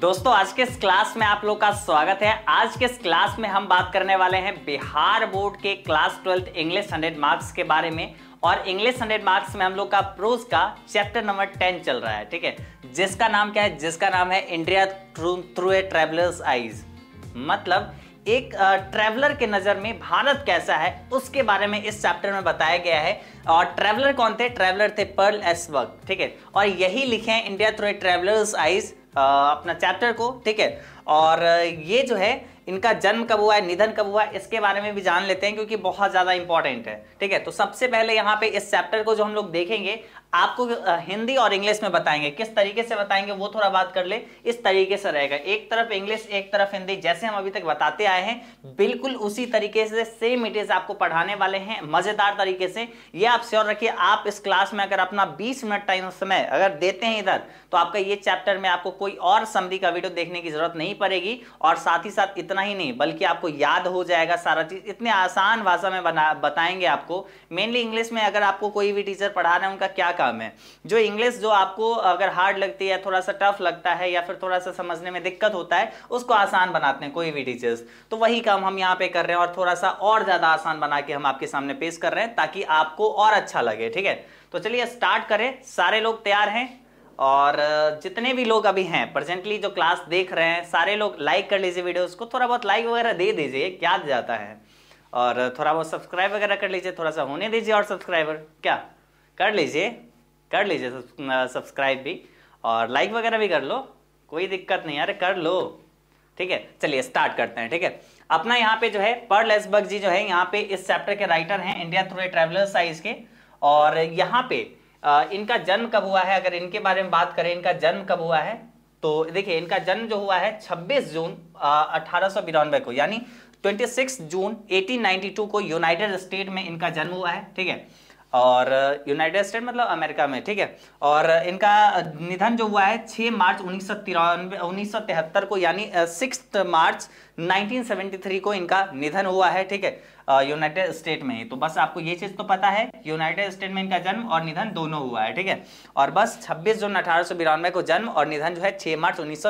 दोस्तों आज के इस क्लास में आप लोग का स्वागत है आज के इस क्लास में हम बात करने वाले हैं बिहार बोर्ड के class twelfth English hundred marks के बारे में और इंग्लिश हंड्रेड मार्क्स में हम लोग का प्रोज का चैप्टर नंबर टेन चल रहा है ठीक है जिसका नाम क्या है जिसका नाम है India through a traveller's eyes मतलब एक ट्रेवलर के नज़र में भारत कैसा है उसके बारे में इस चैप्टर में बताया गया है और ट्रेवलर कौन थे ट्रेवलर थे पर्ल एसबर्ग ठीक है और यही लिखे हैं India through a traveller's eyes अपना चैप्टर को ठीक है और ये जो है इनका जन्म कब हुआ है निधन कब हुआ है इसके बारे में भी जान लेते हैं क्योंकि बहुत ज़्यादा इंपॉर्टेंट है ठीक है तो सबसे पहले यहाँ पे इस चैप्टर को जो हम लोग देखेंगे आपको हिंदी और इंग्लिश में बताएंगे किस तरीके से बताएंगे वो थोड़ा बात कर ले इस तरीके से रहेगा एक तरफ इंग्लिश एक तरफ हिंदी जैसे हम अभी तक बताते आए हैं बिल्कुल उसी तरीके से सेम इट इज आपको पढ़ाने वाले हैं मजेदार तरीके से ये आप श्योर रखिए आप इस क्लास में अगर अपना बीस मिनट टाइम समय अगर देते हैं इधर तो आपका ये चैप्टर में आपको कोई और समरी का वीडियो देखने की जरूरत नहीं पड़ेगी और साथ ही साथ इतना ही नहीं बल्कि आपको याद हो जाएगा सारा चीज इतने आसान भाषा में बताएंगे आपको मेनली इंग्लिश में अगर आपको कोई भी टीचर पढ़ा रहे हैं उनका क्या काम काम है जो इंग्लिश जो आपको अगर हार्ड लगती है थोड़ा सा टफ लगता है या फिर थोड़ा सा समझने में दिक्कत होता है उसको आसान बनाते हैं कोई भी टीचर्स तो वही काम हम यहाँ पे कर रहे हैं और थोड़ा सा और ज़्यादा आसान बना के हम आपके सामने पेश कर रहे हैं ताकि आपको और अच्छा लगे ठीक है तो चलिए स्टार्ट करें सारे लोग तैयार हैं और जितने भी लोग अभी हैं प्रेजेंटली जो क्लास देख रहे हैं सारे लोग लाइक कर लीजिए वीडियोस को थोड़ा बहुत लाइक वगैरह दे दीजिए क्या जाता है और थोड़ा बहुत सब्सक्राइब वगैरह कर लीजिए थोड़ा सा होने दीजिए और सब्सक्राइबर क्या कर लीजिए कर लीजिए सब्सक्राइब भी और लाइक वगैरह भी कर लो कोई दिक्कत नहीं अरे कर लो ठीक है चलिए स्टार्ट करते हैं ठीक है अपना यहाँ पे जो है पर लेसबर्ग जी जो है यहाँ पे इस चैप्टर के राइटर हैं India through a traveller's eyes के और यहाँ पे इनका जन्म कब हुआ है अगर इनके बारे में बात करें इनका जन्म कब हुआ है तो देखिए इनका जन्म जो हुआ है 26 जून अठारह को यानी 26 जून 1892 को यूनाइटेड स्टेट में इनका जन्म हुआ है ठीक है और यूनाइटेड स्टेट मतलब अमेरिका में ठीक है और इनका निधन जो हुआ है 6 मार्च उन्नीस सौ को यानी सिक्स मार्च 1973 को इनका निधन हुआ है ठीक है यूनाइटेड स्टेट में ही तो बस आपको ये चीज़ तो पता है यूनाइटेड स्टेट में इनका जन्म और निधन दोनों हुआ है ठीक है और बस 26 जून अठारह को जन्म और निधन जो है छह मार्च उन्नीस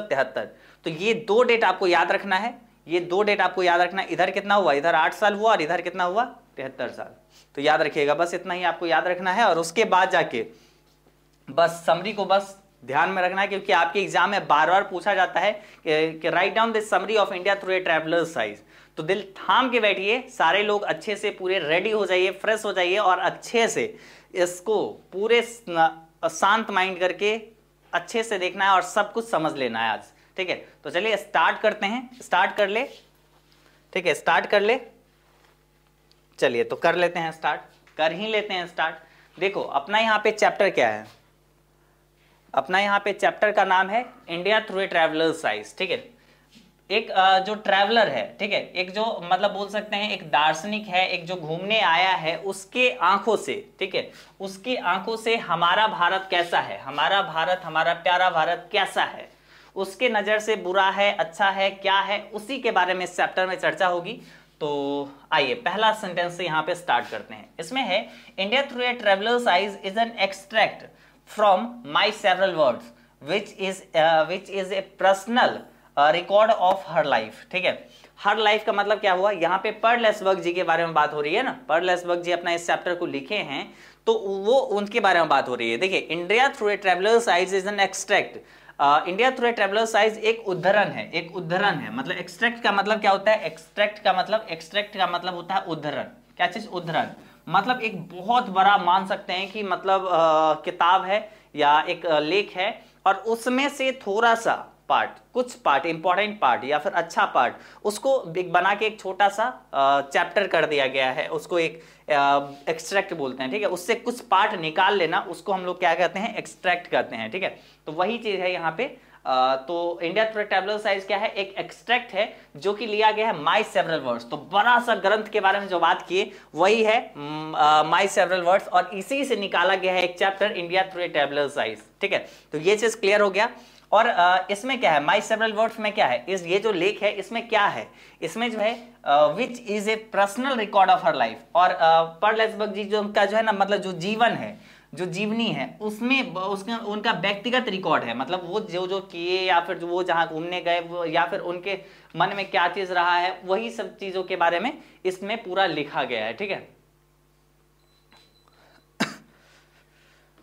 तो ये दो डेट आपको याद रखना है ये दो डेट आपको याद रखना इधर कितना हुआ इधर आठ साल हुआ और इधर कितना हुआ तिहत्तर साल तो याद रखिएगा बस इतना ही आपको याद रखना है और उसके बाद जाके बस समरी को बस ध्यान में रखना है क्योंकि आपके एग्जाम में बार बार पूछा जाता है कि, कि write down the summary of India through a traveller's eyes तो दिल थाम के बैठिए सारे लोग अच्छे से पूरे रेडी हो जाइए फ्रेश हो जाइए और अच्छे से इसको पूरे शांत माइंड करके अच्छे से देखना है और सब कुछ समझ लेना है आज ठीक है तो चलिए स्टार्ट करते हैं स्टार्ट कर ले ठीक है स्टार्ट कर ले चलिए तो कर लेते हैं स्टार्ट कर ही लेते हैं स्टार्ट देखो अपना यहाँ पे चैप्टर क्या है अपना यहाँ पे चैप्टर का नाम है India through a traveller's eyes ठीक है एक जो ट्रैवलर है ठीक है एक जो मतलब बोल सकते हैं एक दार्शनिक है एक जो घूमने आया है उसके आंखों से ठीक है उसकी आंखों से हमारा भारत कैसा है हमारा भारत हमारा प्यारा भारत कैसा है उसके नज़र से बुरा है अच्छा है क्या है उसी के बारे में इस चैप्टर में चर्चा होगी तो आइए पहला सेंटेंस से यहाँ पे स्टार्ट करते हैं इसमें है India through a traveller's eyes is an extract from my several word which is which is a personal record of her life ठीक है हर लाइफ का मतलब क्या हुआ यहाँ पे पर्लेस वर्क जी के बारे में बात हो रही है ना पर्लेस वर्क जी अपना इस चैप्टर को लिखे हैं तो वो उनके बारे में बात हो रही है देखिए India through a traveller's eyes is an extract India through a traveller's eyes एक उद्धरण है एक उद्धरण है मतलब एक्सट्रैक्ट का मतलब क्या होता है एक्सट्रैक्ट का मतलब एक्सट्रैक्ट का मतलब होता है उद्धरण क्या चीज उद्धरण मतलब एक बहुत बड़ा मान सकते हैं कि मतलब किताब है या एक लेख है और उसमें से थोड़ा सा पार्ट कुछ पार्ट इंपॉर्टेंट पार्ट या फिर अच्छा पार्ट उसको एक बना के एक छोटा सा चैप्टर कर दिया गया है उसको एक एक्सट्रैक्ट बोलते हैं ठीक है उससे कुछ पार्ट निकाल लेना उसको हम लोग क्या कहते हैं एक्सट्रैक्ट करते हैं ठीक है तो वही चीज है यहाँ पे आ, तो इंडिया टेबलर साइज क्या है एक एक्सट्रैक्ट है जो कि लिया गया है माई सेवरल वर्ड्स तो बड़ा सा ग्रंथ के बारे में जो बात किए वही है माई सेवरल वर्ड्स और इसी से निकाला गया है एक चैप्टर इंडिया टेबलर साइज ठीक है तो ये चीज क्लियर हो गया और इसमें क्या है माई सेवरल वर्ड्स में क्या है इस ये जो लेख है इसमें क्या है इसमें जो है which is a personal record of her life और पर लेसबर्ग जी जो उनका जो है ना मतलब जो जीवन है जो जीवनी है उसमें उसका उनका व्यक्तिगत रिकॉर्ड है मतलब वो जो जो किए या फिर जो वो जहाँ घूमने गए या फिर उनके मन में क्या चीज रहा है वही सब चीजों के बारे में इसमें पूरा लिखा गया है ठीक है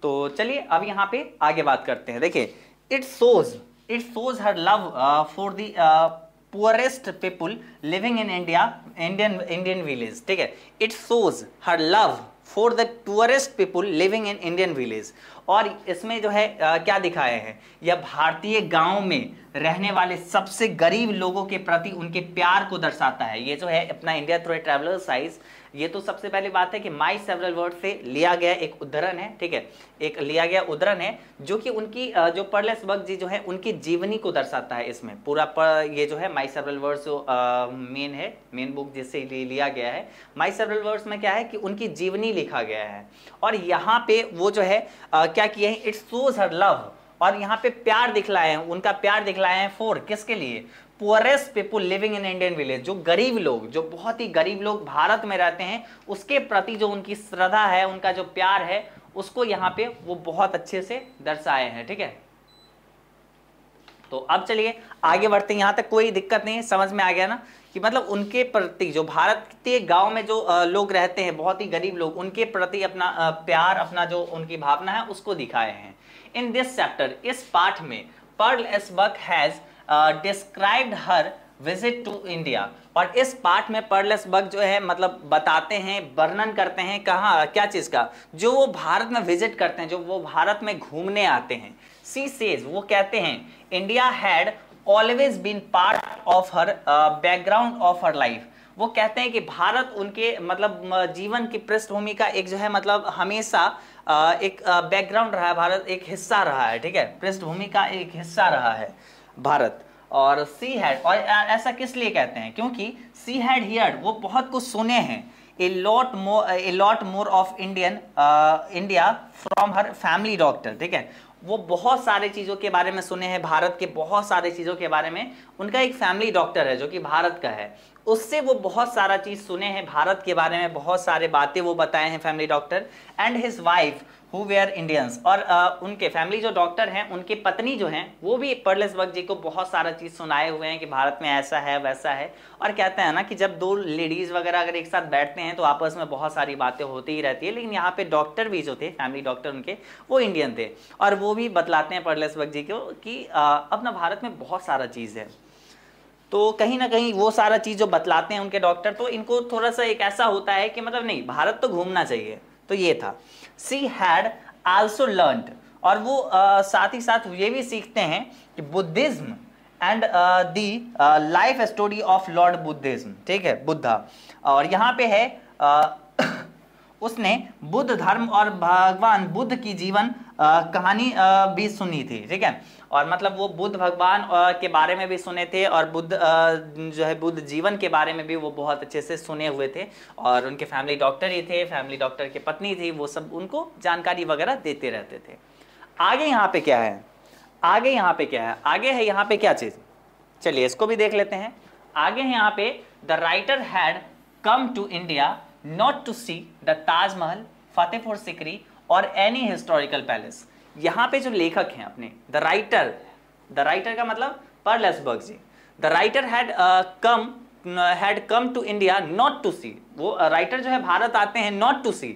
तो चलिए अब यहाँ पे आगे बात करते हैं देखिए it shows it shows her love uh, for the uh, poorest people living in India Indian Indian village ठीक है it shows her love for the poorest people living in Indian village और इसमें जो है आ, क्या दिखाया है यह भारतीय गांव में रहने वाले सबसे गरीब लोगों के प्रति उनके प्यार को दर्शाता है ये जो है अपना इंडिया थ्रो ट्रैवलर साइज ये तो सबसे पहले बात है कि माई सेवरल वर्ड से लिया गया एक उदाहरण है ठीक है एक लिया गया उदाहरण है जो कि उनकी जो पर्लेस वक्त जी जो है उनकी जीवनी को दर्शाता है इसमें पूरा पर, ये जो है माई सेवरल वर्ड्स जो मेन है मेन बुक जिससे लिया गया है माई सेवरल वर्ड्स में क्या है कि उनकी जीवनी लिखा गया है और यहाँ पे वो जो है आ, क्या किए हैं इट्स सोज हर लव और यहाँ पे प्यार दिखलाए हैं उनका प्यार दिखलाए हैं फोर किसके लिए poorest people living in Indian village जो गरीब लोग जो बहुत ही गरीब लोग भारत में रहते हैं उसके प्रति जो उनकी श्रद्धा है उनका जो प्यार है उसको यहाँ पे वो बहुत अच्छे से दर्शाए हैं ठीक है तो अब चलिए आगे बढ़ते हैं यहाँ तक कोई दिक्कत नहीं समझ में आ गया ना कि मतलब उनके प्रति जो भारत के गांव में जो लोग रहते हैं बहुत ही गरीब लोग उनके प्रति अपना प्यार अपना जो उनकी भावना है उसको दिखाए हैं इन दिस चैप्टर इस पाठ में Pearl S Buck has described her visit to India और इस पार्ट में पर्लेस बग जो है मतलब बताते हैं वर्णन करते हैं कहाँ क्या चीज़ का जो वो भारत में विजिट करते हैं जो वो भारत में घूमने आते हैं सी सेज वो कहते हैं India had always been part of her background of her life वो कहते हैं कि भारत उनके मतलब जीवन की पृष्ठभूमि का एक जो है मतलब हमेशा एक बैकग्राउंड रहा है भारत एक हिस्सा रहा है ठीक है पृष्ठभूमि का एक हिस्सा रहा है भारत और सी हैड और ऐसा किस लिए कहते हैं क्योंकि सी हैड हियर वो बहुत कुछ सुने हैं a lot more a lot more of Indian India from her family doctor ठीक है वो बहुत सारे चीज़ों के बारे में सुने हैं भारत के बहुत सारे चीज़ों के बारे में उनका एक फैमिली डॉक्टर है जो कि भारत का है उससे वो बहुत सारा चीज़ सुने हैं भारत के बारे में बहुत सारे बातें वो बताए हैं family doctor and his wife who were Indians और आ, उनके फैमिली जो डॉक्टर हैं उनकी पत्नी जो हैं वो भी पर्लेस वक्त जी को बहुत सारा चीज़ सुनाए हुए हैं कि भारत में ऐसा है वैसा है और कहते हैं ना कि जब दो लेडीज़ वगैरह अगर एक साथ बैठते हैं तो आपस में बहुत सारी बातें होती ही रहती है लेकिन यहाँ पे डॉक्टर भी जो थे फैमिली डॉक्टर उनके वो इंडियन थे और वो भी बतलाते हैं पर्लेस वक्त जी को कि आ, अपना भारत में बहुत सारा चीज़ है तो कहीं ना कहीं वो सारा चीज़ जो बतलाते हैं उनके डॉक्टर तो इनको थोड़ा सा एक ऐसा होता है कि मतलब नहीं भारत तो घूमना चाहिए तो ये था सी हैड आल्सो लर्न और वो आ, साथ ही साथ ये भी सीखते हैं कि Buddhism and the life story of Lord Buddhism ठीक है बुद्धा और यहाँ पे है आ, उसने बुद्ध धर्म और भगवान बुद्ध की जीवन आ, कहानी आ, भी सुनी थी ठीक है और मतलब वो बुद्ध भगवान के बारे में भी सुने थे और बुद्ध जो है बुद्ध जीवन के बारे में भी वो बहुत अच्छे से सुने हुए थे और उनके फैमिली डॉक्टर ही थे फैमिली डॉक्टर की पत्नी थी वो सब उनको जानकारी वगैरह देते रहते थे आगे यहाँ पे क्या है आगे यहाँ पे क्या है आगे है यहाँ पे क्या चीज़ चलिए इसको भी देख लेते हैं आगे है यहाँ पे the writer had come to India not to see the Taj Mahal Fatehpur Sikri और एनी हिस्टोरिकल पैलेस यहाँ पे जो लेखक हैं अपने द राइटर द राइटर का मतलब Pearl S Buck ji the writer had come had come to India not to see वो राइटर uh, जो है भारत आते हैं नॉट टू सी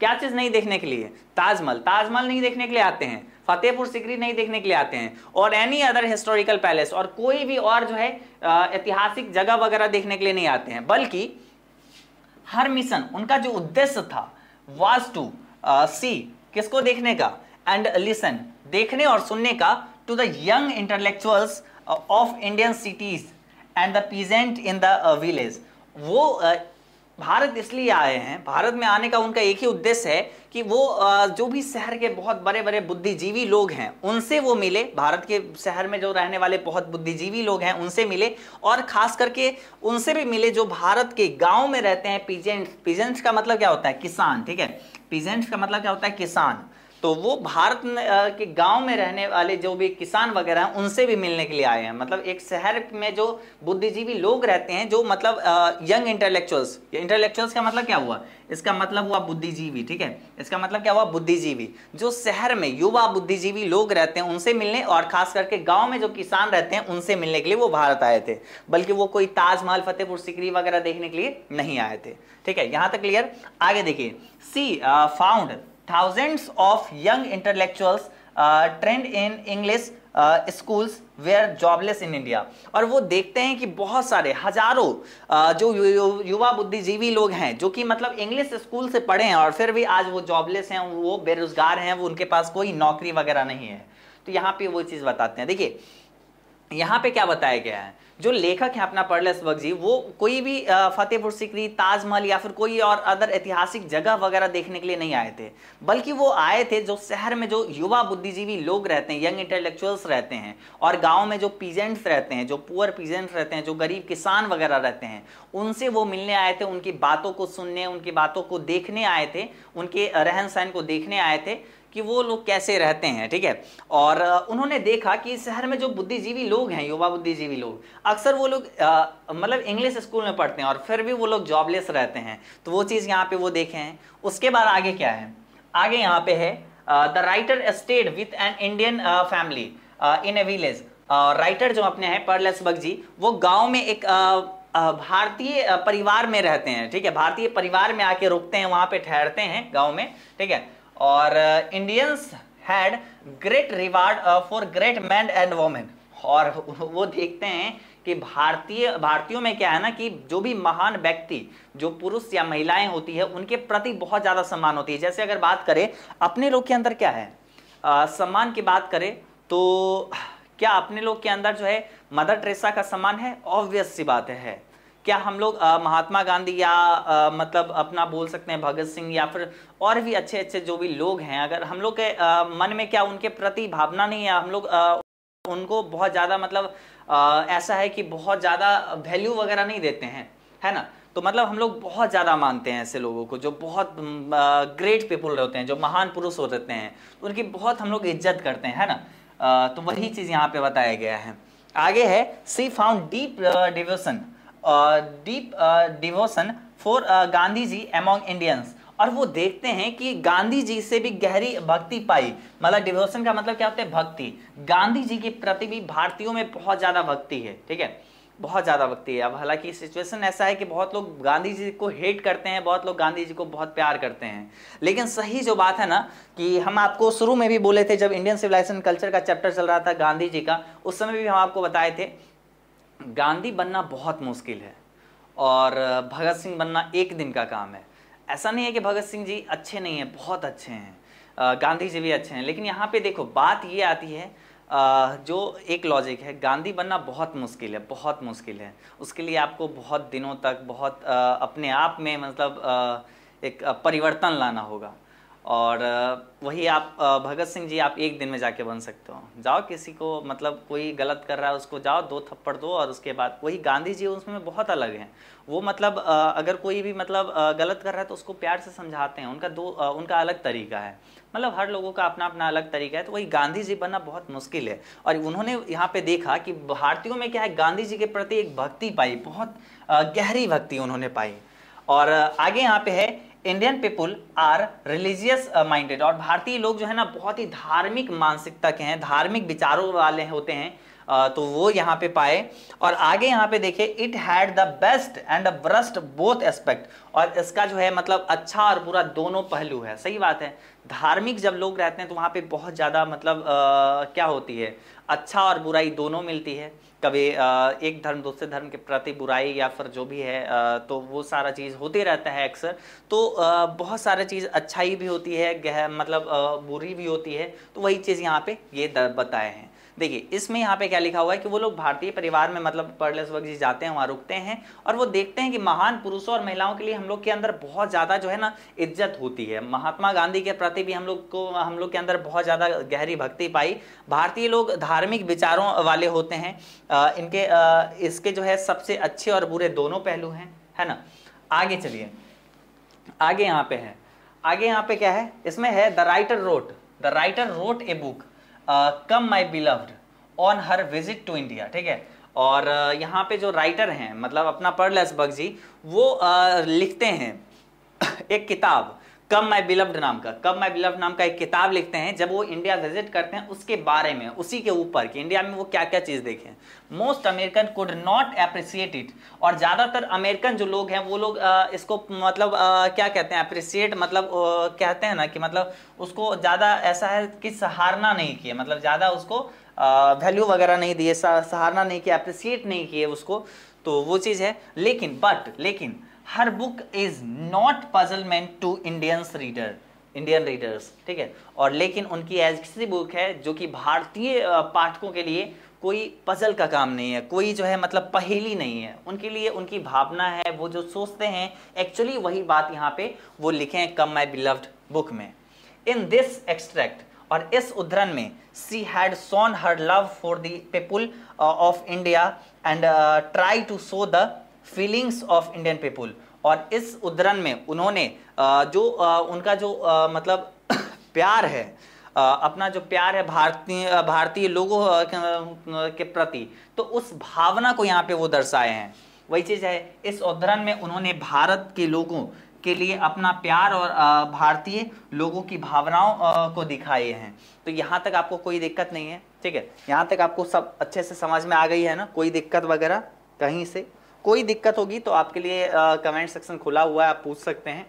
क्या चीज़ नहीं देखने के लिए ताजमहल ताजमहल नहीं देखने के लिए आते हैं फतेहपुर सिकरी नहीं देखने के लिए आते हैं और एनी अदर हिस्टोरिकल पैलेस और कोई भी और जो है uh, ऐतिहासिक जगह वगैरह देखने के लिए नहीं आते हैं बल्कि हर मिशन उनका जो उद्देश्य था वाज टू सी किसको देखने का एंड लिसन देखने और सुनने का to the young intellectuals of Indian cities and the peasant in the village वो uh, भारत इसलिए आए हैं भारत में आने का उनका एक ही उद्देश्य है कि वो uh, जो भी शहर के बहुत बड़े बड़े बुद्धिजीवी लोग हैं उनसे वो मिले भारत के शहर में जो रहने वाले बहुत बुद्धिजीवी लोग हैं उनसे मिले और खास करके उनसे भी मिले जो भारत के गांव में रहते हैं पीजेंट्स पीजेंट्स का मतलब क्या होता है किसान ठीक है पीजेंट्स का मतलब क्या होता है किसान तो वो भारत के गांव में रहने वाले जो भी किसान वगैरह हैं उनसे भी मिलने के लिए आए हैं मतलब एक शहर में जो बुद्धिजीवी लोग रहते हैं जो मतलब यंग इंटेलेक्चुअल्स इंटेलेक्चुअल्स का मतलब क्या हुआ इसका मतलब हुआ बुद्धिजीवी ठीक है इसका मतलब क्या हुआ बुद्धिजीवी जो शहर में युवा बुद्धिजीवी लोग रहते हैं उनसे मिलने और खास करके गाँव में जो किसान रहते हैं उनसे मिलने के लिए वो भारत आए थे बल्कि वो कोई ताजमहल फतेहपुर सिकरी वगैरह देखने के लिए नहीं आए थे ठीक है यहाँ तक क्लियर आगे देखिए she found thousands of young intellectuals uh, in in English schools were jobless in India और वो देखते हैं कि बहुत सारे हजारों uh, जो यु, यु, युवा बुद्धिजीवी लोग हैं जो कि मतलब इंग्लिश स्कूल से पढ़े हैं और फिर भी आज वो जॉबलेस हैं वो बेरोजगार हैं वो उनके पास कोई नौकरी वगैरह नहीं है तो यहाँ पे वो चीज़ बताते हैं देखिए यहाँ पे क्या बताया गया है जो लेखक हैं अपना पर्लस जी वो कोई भी फतेहपुर सिकरी ताजमहल या फिर कोई और अदर ऐतिहासिक जगह वगैरह देखने के लिए नहीं आए थे बल्कि वो आए थे जो शहर में जो युवा बुद्धिजीवी लोग रहते हैं यंग इंटेलेक्चुअल्स रहते हैं और गाँव में जो पीजेंट्स रहते हैं जो पुअर पीजेंट्स रहते हैं जो गरीब किसान वगैरह रहते हैं उनसे वो मिलने आए थे उनकी बातों को सुनने उनकी बातों को देखने आए थे उनके रहन सहन को देखने आए थे कि वो लोग कैसे रहते हैं ठीक है और उन्होंने देखा कि शहर में जो बुद्धिजीवी लोग हैं युवा बुद्धिजीवी लोग अक्सर वो लोग मतलब इंग्लिश स्कूल में पढ़ते हैं और फिर भी वो लोग जॉबलेस रहते हैं तो वो चीज़ यहाँ पे वो देखे हैं उसके बाद आगे क्या है आगे यहाँ पे है the writer stayed with an Indian family in a village writer जो अपने हैं परलसबक जी वो गाँव में एक uh, भारतीय परिवार में रहते हैं ठीक है भारतीय परिवार में आके रुकते हैं वहां पे ठहरते हैं गांव में ठीक है और Indians had great reward for great man and women और वो देखते हैं कि भारतीय भारतीयों में क्या है ना कि जो भी महान व्यक्ति जो पुरुष या महिलाएं होती है उनके प्रति बहुत ज़्यादा सम्मान होती है जैसे अगर बात करें अपने लोग के अंदर क्या है आ, सम्मान की बात करें तो क्या अपने लोग के अंदर जो है मदर ट्रेसा का सम्मान है ऑब्वियस सी बात है क्या हम लोग महात्मा गांधी या आ, मतलब अपना बोल सकते हैं भगत सिंह या फिर और भी अच्छे अच्छे जो भी लोग हैं अगर हम लोग के आ, मन में क्या उनके प्रति भावना नहीं है हम लोग उनको बहुत ज़्यादा मतलब आ, ऐसा है कि बहुत ज़्यादा वैल्यू वगैरह नहीं देते हैं है ना तो मतलब हम लोग बहुत ज़्यादा मानते हैं ऐसे लोगों को जो बहुत ग्रेट पीपल होते हैं जो महान पुरुष होते हैं तो उनकी बहुत हम लोग इज्जत करते हैं है ना तो वही चीज़ यहाँ पे बताया गया है आगे है she found deep devotion deep devotion for Gandhi ji among Indians और वो देखते हैं कि गांधी जी से भी गहरी भक्ति पाई मतलब डिवोशन का मतलब क्या होता है भक्ति गांधी जी के प्रति भी भारतीयों में बहुत ज़्यादा भक्ति है ठीक है बहुत ज़्यादा भक्ति है अब हालांकि सिचुएशन ऐसा है कि बहुत लोग गांधी जी को हेट करते हैं बहुत लोग गांधी जी को बहुत प्यार करते हैं लेकिन सही जो बात है ना कि हम आपको शुरू में भी बोले थे जब इंडियन सिविलाइजेशन कल्चर का चैप्टर चल रहा था गांधी जी का उस समय भी हम आपको बताए थे गांधी बनना बहुत मुश्किल है और भगत सिंह बनना एक दिन का काम है ऐसा नहीं है कि भगत सिंह जी अच्छे नहीं हैं बहुत अच्छे हैं गांधी जी भी अच्छे हैं लेकिन यहाँ पे देखो बात ये आती है जो एक लॉजिक है गांधी बनना बहुत मुश्किल है बहुत मुश्किल है उसके लिए आपको बहुत दिनों तक बहुत अपने आप में मतलब एक परिवर्तन लाना होगा और वही आप भगत सिंह जी आप एक दिन में जाके बन सकते हो जाओ किसी को मतलब कोई गलत कर रहा है उसको जाओ दो थप्पड़ दो और उसके बाद वही गांधी जी उसमें बहुत अलग हैं वो मतलब अगर कोई भी मतलब गलत कर रहा है तो उसको प्यार से समझाते हैं उनका दो उनका अलग तरीका है मतलब हर लोगों का अपना अपना अलग तरीका है तो वही गांधी जी बनना बहुत मुश्किल है और उन्होंने यहाँ पे देखा कि भारतीयों में क्या है गांधी जी के प्रति एक भक्ति पाई बहुत गहरी भक्ति उन्होंने पाई और आगे यहाँ पे है Indian people are religious minded और भारतीय लोग जो है ना बहुत ही धार्मिक मानसिकता के हैं धार्मिक विचारों वाले होते हैं uh, तो वो यहाँ पे पाए और आगे यहाँ पे देखे it had the best and the worst both aspect और इसका जो है मतलब अच्छा और बुरा दोनों पहलू है सही बात है धार्मिक जब लोग रहते हैं तो वहाँ पे बहुत ज़्यादा मतलब आ, uh, क्या होती है अच्छा और बुराई दोनों मिलती है कभी एक धर्म दूसरे धर्म के प्रति बुराई या फिर जो भी है तो वो सारा चीज़ होते रहता है अक्सर तो बहुत सारा चीज़ अच्छाई भी होती है गह मतलब बुरी भी होती है तो वही चीज़ यहाँ पे ये बताए हैं देखिए इसमें यहाँ पे क्या लिखा हुआ है कि वो लोग भारतीय परिवार में मतलब पर्लेस वर्ग जी जाते हैं वहाँ रुकते हैं और वो देखते हैं कि महान पुरुषों और महिलाओं के लिए हम लोग के अंदर बहुत ज़्यादा जो है ना इज्जत होती है महात्मा गांधी के प्रति भी हम लोग को हम लोग के अंदर बहुत ज़्यादा गहरी भक्ति पाई भारतीय लोग धार्मिक विचारों वाले होते हैं इनके इसके जो है सबसे अच्छे और बुरे दोनों पहलू हैं है ना आगे चलिए आगे यहाँ पे है आगे यहाँ पे क्या है इसमें है the writer wrote the writer wrote a book come my beloved on her visit to India ठीक है और uh, यहाँ पे जो राइटर हैं मतलब अपना पढ़ लसबग जी वो uh, लिखते हैं एक किताब कम माई बिलव्ड नाम का कम माई बिलव्ड नाम का एक किताब लिखते हैं जब वो इंडिया विजिट करते हैं उसके बारे में उसी के ऊपर कि इंडिया में वो क्या क्या चीज़ देखें most American could not appreciate it और ज़्यादातर अमेरिकन जो लोग हैं वो लोग इसको मतलब क्या कहते हैं अप्रिसिएट मतलब कहते हैं ना कि मतलब उसको ज़्यादा ऐसा है कि सहारना नहीं किया मतलब ज़्यादा उसको वैल्यू वगैरह नहीं दिए सहारना नहीं किया अप्रिसिएट नहीं किए उसको तो वो चीज़ है लेकिन बट लेकिन her book is not puzzle man to Indians reader Indian readers ठीक है और लेकिन उनकी ऐसी बुक है जो कि भारतीय पाठकों के लिए कोई पजल का काम नहीं है कोई जो है मतलब पहेली नहीं है उनके लिए उनकी भावना है वो जो सोचते हैं एक्चुअली वही बात यहाँ पे वो लिखे हैं कम माई बिलव्ड बुक में इन दिस एक्सट्रैक्ट और इस उद्धरण में she had shown her love for the people of India and try to show the feelings of Indian people और इस उद्धरण में उन्होंने जो उनका जो मतलब प्यार है अपना जो प्यार है भारतीय भारतीय लोगों के प्रति तो उस भावना को यहाँ पे वो दर्शाए हैं वही चीज़ है इस उद्धरण में उन्होंने भारत के लोगों के लिए अपना प्यार और भारतीय लोगों की भावनाओं को दिखाए हैं तो यहाँ तक आपको कोई दिक्कत नहीं है ठीक है यहाँ तक आपको सब अच्छे से समझ में आ गई है ना कोई दिक्कत वगैरह कहीं से कोई दिक्कत होगी तो आपके लिए कमेंट सेक्शन खुला हुआ है आप पूछ सकते हैं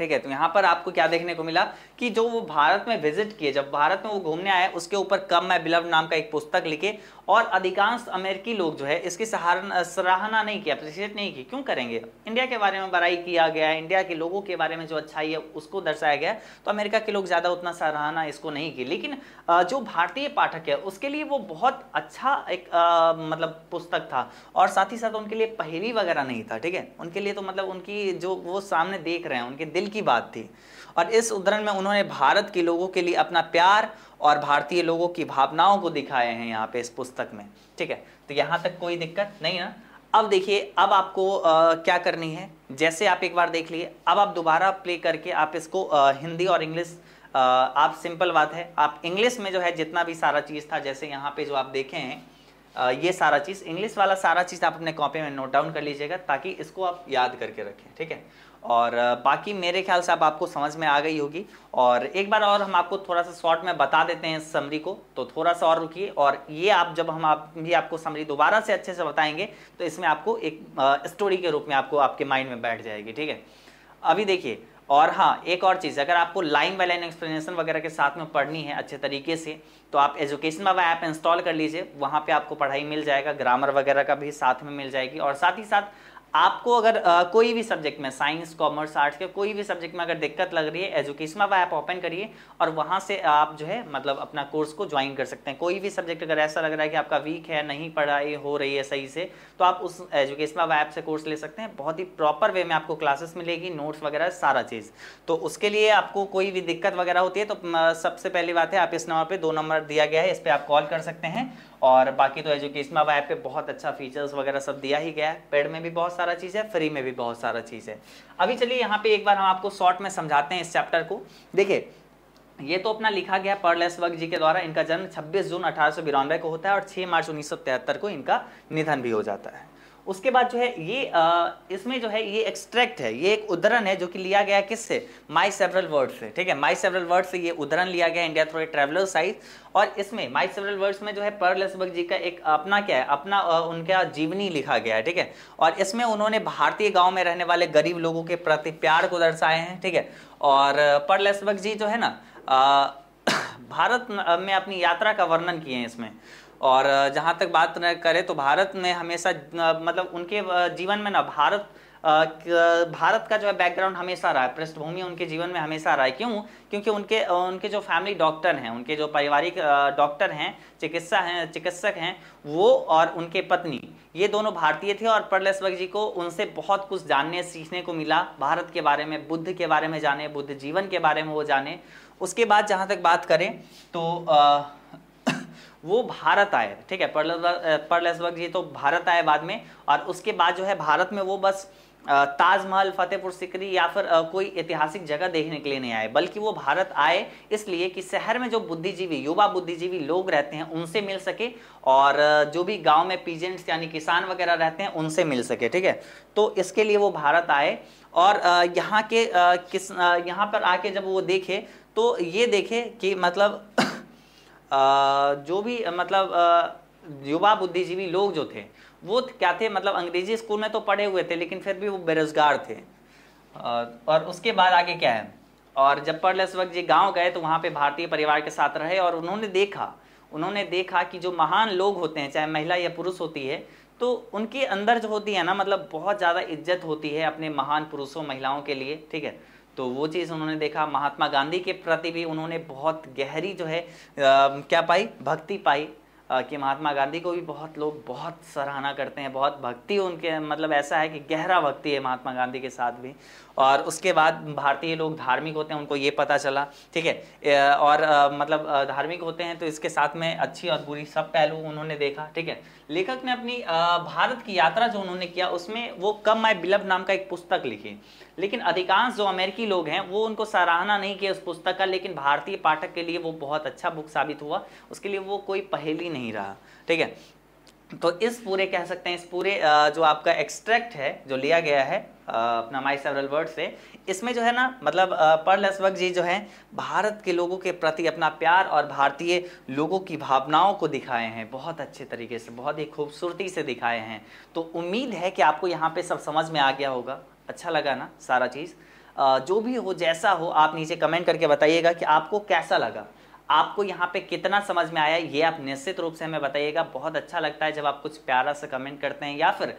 ठीक है तो यहाँ पर आपको क्या देखने को मिला कि जो वो भारत में विजिट किए जब भारत में वो घूमने आए उसके ऊपर कम मैं बिलव नाम का एक पुस्तक लिखे और अधिकांश अमेरिकी लोग जो है इसकी सराहना नहीं की अप्रिशिएट नहीं की क्यों करेंगे इंडिया के बारे में बड़ाई किया गया इंडिया के लोगों के बारे में जो अच्छाई है उसको दर्शाया गया तो अमेरिका के लोग ज़्यादा उतना सराहना इसको नहीं की लेकिन जो भारतीय पाठक है उसके लिए वो बहुत अच्छा एक मतलब पुस्तक था और साथ ही साथ उनके लिए पहेली वगैरह नहीं था ठीक है उनके लिए तो मतलब उनकी जो वो सामने देख रहे हैं उनके दिल की बात थी और इस उदाहरण में उन्होंने भारत के लोगों के लिए अपना प्यार और भारतीय लोगों की भावनाओं को दिखाए हैं यहाँ पे इस पुस्तक में ठीक है तो यहाँ तक कोई दिक्कत नहीं ना अब देखिए अब आपको आ, क्या करनी है जैसे आप एक बार देख लिए अब आप दोबारा प्ले करके आप इसको आ, हिंदी और इंग्लिश आप सिंपल बात है आप इंग्लिश में जो है जितना भी सारा चीज़ था जैसे यहाँ पे जो आप देखे हैं ये सारा चीज़ इंग्लिश वाला सारा चीज़ आप अपने कॉपी में नोट डाउन कर लीजिएगा ताकि इसको आप याद करके रखें ठीक है और बाकी मेरे ख्याल से अब आपको समझ में आ गई होगी और एक बार और हम आपको थोड़ा सा शॉर्ट में बता देते हैं इस समरी को तो थोड़ा सा और रुकिए और ये आप जब हम आप भी आपको समरी दोबारा से अच्छे से बताएंगे तो इसमें आपको एक स्टोरी के रूप में आपको आपके माइंड में बैठ जाएगी ठीक है अभी देखिए और हाँ एक और चीज़ अगर आपको लाइन बाई लाइन एक्सप्लेनेशन वगैरह के साथ में पढ़नी है अच्छे तरीके से तो आप एजुकेशन बाबा ऐप इंस्टॉल कर लीजिए वहाँ पे आपको पढ़ाई मिल जाएगा ग्रामर वगैरह का भी साथ में मिल जाएगी और साथ ही साथ आपको अगर आ, कोई भी सब्जेक्ट में साइंस कॉमर्स आर्ट्स के कोई भी सब्जेक्ट में अगर दिक्कत लग रही है एजुकेशन आप ऐप ओपन करिए और वहाँ से आप जो है मतलब अपना कोर्स को ज्वाइन कर सकते हैं कोई भी सब्जेक्ट अगर ऐसा लग रहा है कि आपका वीक है नहीं पढ़ाई हो रही है सही से तो आप उस एजुकेशन ऐप से कोर्स ले सकते हैं बहुत ही प्रॉपर वे में आपको क्लासेस मिलेगी नोट्स वगैरह सारा चीज़ तो उसके लिए आपको कोई भी दिक्कत वगैरह होती है तो सबसे पहली बात है आप इस नंबर पर दो नंबर दिया गया है इस पर आप कॉल कर सकते हैं और बाकी तो एजुकेशन अब ऐप पे बहुत अच्छा फीचर्स वगैरह सब दिया ही गया है पेड में भी बहुत सारा चीज़ है फ्री में भी बहुत सारा चीज़ है अभी चलिए यहाँ पे एक बार हम आपको शॉर्ट में समझाते हैं इस चैप्टर को देखिए ये तो अपना लिखा गया पर्लेस वर्ग जी के द्वारा इनका जन्म छब्बीस जून अठारह को होता है और छह मार्च उन्नीस को इनका निधन भी हो जाता है उसके बाद जो है ये आ, इसमें जो है ये एक्सट्रैक्ट है ये एक उदाहरण है जो कि लिया गया किससे माई सेवरल वर्ड से ठीक है माई सेवरल वर्ड से ये उदाहरण लिया गया India through a traveller's eyes और इसमें माई सेवरल वर्ड्स में जो है पर लेसबर्ग जी का एक अपना क्या है अपना उनका जीवनी लिखा गया है ठीक है और इसमें उन्होंने भारतीय गाँव में रहने वाले गरीब लोगों के प्रति प्यार को दर्शाए हैं ठीक है और पर लेसबर्ग जी जो है ना भारत में अपनी यात्रा का वर्णन किए हैं इसमें और जहाँ तक बात न करें तो भारत में हमेशा मतलब उनके जीवन में ना भारत भारत का जो है बैकग्राउंड हमेशा रहा है पृष्ठभूमि उनके जीवन में हमेशा रहा है क्यों क्योंकि उनके उनके जो फैमिली डॉक्टर हैं उनके जो पारिवारिक डॉक्टर हैं चिकित्सा हैं चिकित्सक हैं वो और उनके पत्नी ये दोनों भारतीय थे और परलेस जी को उनसे बहुत कुछ जानने सीखने को मिला भारत के बारे में बुद्ध के बारे में जाने बुद्ध जीवन के बारे में वो जाने उसके बाद जहाँ तक बात करें तो आ, वो भारत आए ठीक है परलेसबर्ग जी तो भारत आए बाद में और उसके बाद जो है भारत में वो बस ताजमहल फतेहपुर सिकरी या फिर कोई ऐतिहासिक जगह देखने के लिए नहीं आए बल्कि वो भारत आए इसलिए कि शहर में जो बुद्धिजीवी युवा बुद्धिजीवी लोग रहते हैं उनसे मिल सके और जो भी गांव में पीजेंट्स यानी किसान वगैरह रहते हैं उनसे मिल सके ठीक है तो इसके लिए वो भारत आए और यहाँ के किस यहाँ पर आके जब वो देखे तो ये देखे कि मतलब जो भी मतलब युवा बुद्धिजीवी लोग जो थे वो क्या थे मतलब अंग्रेजी स्कूल में तो पढ़े हुए थे लेकिन फिर भी वो बेरोजगार थे और उसके बाद आगे क्या है और जब पढ़लेस वक्त जी गाँव गए तो वहाँ पे भारतीय परिवार के साथ रहे और उन्होंने देखा उन्होंने देखा कि जो महान लोग होते हैं चाहे महिला या पुरुष होती है तो उनके अंदर जो होती है ना मतलब बहुत ज़्यादा इज्जत होती है अपने महान पुरुषों महिलाओं के लिए ठीक है तो वो चीज़ उन्होंने देखा महात्मा गांधी के प्रति भी उन्होंने बहुत गहरी जो है आ, क्या पाई भक्ति पाई आ, कि महात्मा गांधी को भी बहुत लोग बहुत सराहना करते हैं बहुत भक्ति उनके मतलब ऐसा है कि गहरा भक्ति है महात्मा गांधी के साथ भी और उसके बाद भारतीय लोग धार्मिक होते हैं उनको ये पता चला ठीक है और आ, मतलब धार्मिक होते हैं तो इसके साथ में अच्छी और बुरी सब पहलू उन्होंने देखा ठीक है लेखक ने अपनी भारत की यात्रा जो उन्होंने किया उसमें वो कम माई बिलव नाम का एक पुस्तक लिखी लेकिन अधिकांश जो अमेरिकी लोग हैं वो उनको सराहना नहीं किया उस पुस्तक का लेकिन भारतीय पाठक के लिए वो बहुत अच्छा बुक साबित हुआ उसके लिए वो कोई पहेली नहीं रहा ठीक है तो इस पूरे कह सकते हैं इस पूरे जो आपका एक्सट्रैक्ट है जो लिया गया है अपना माई सेवरल वर्ड से इसमें जो है ना मतलब पर्ल अस्वक जी जो है भारत के लोगों के प्रति अपना प्यार और भारतीय लोगों की भावनाओं को दिखाए हैं बहुत अच्छे तरीके से बहुत ही खूबसूरती से दिखाए हैं तो उम्मीद है कि आपको यहाँ पे सब समझ में आ गया होगा अच्छा लगा ना सारा चीज़ जो भी हो जैसा हो आप नीचे कमेंट करके बताइएगा कि आपको कैसा लगा आपको यहाँ पे कितना समझ में आया ये आप निश्चित रूप से हमें बताइएगा बहुत अच्छा लगता है जब आप कुछ प्यारा सा कमेंट करते हैं या फिर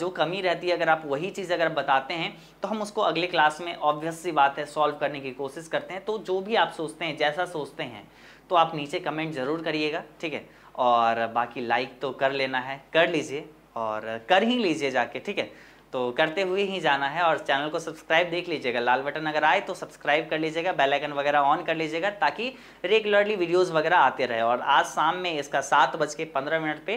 जो कमी रहती है अगर आप वही चीज़ अगर बताते हैं तो हम उसको अगले क्लास में ऑब्वियस सी बात है सॉल्व करने की कोशिश करते हैं तो जो भी आप सोचते हैं जैसा सोचते हैं तो आप नीचे कमेंट ज़रूर करिएगा ठीक है और बाकी लाइक तो कर लेना है कर लीजिए और कर ही लीजिए जाके ठीक है तो करते हुए ही जाना है और चैनल को सब्सक्राइब देख लीजिएगा लाल बटन अगर आए तो सब्सक्राइब कर लीजिएगा बेल आइकन वगैरह ऑन कर लीजिएगा ताकि रेगुलरली वीडियोस वगैरह आते रहे और आज शाम में इसका सात बज के पंद्रह मिनट पे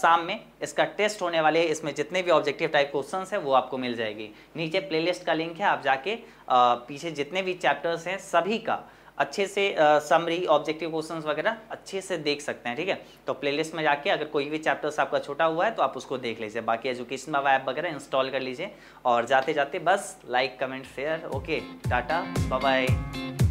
शाम में इसका टेस्ट होने वाले इसमें जितने भी ऑब्जेक्टिव टाइप क्वेश्चन है वो आपको मिल जाएगी नीचे प्ले का लिंक है आप जाके आ, पीछे जितने भी चैप्टर्स हैं सभी का अच्छे से समरी ऑब्जेक्टिव क्वेश्चंस वगैरह अच्छे से देख सकते हैं ठीक है तो प्लेलिस्ट में जाके अगर कोई भी चैप्टर्स आपका छोटा हुआ है तो आप उसको देख लीजिए बाकी एजुकेशन वाला ऐप वगैरह इंस्टॉल कर लीजिए और जाते जाते बस like comment share okay tata bye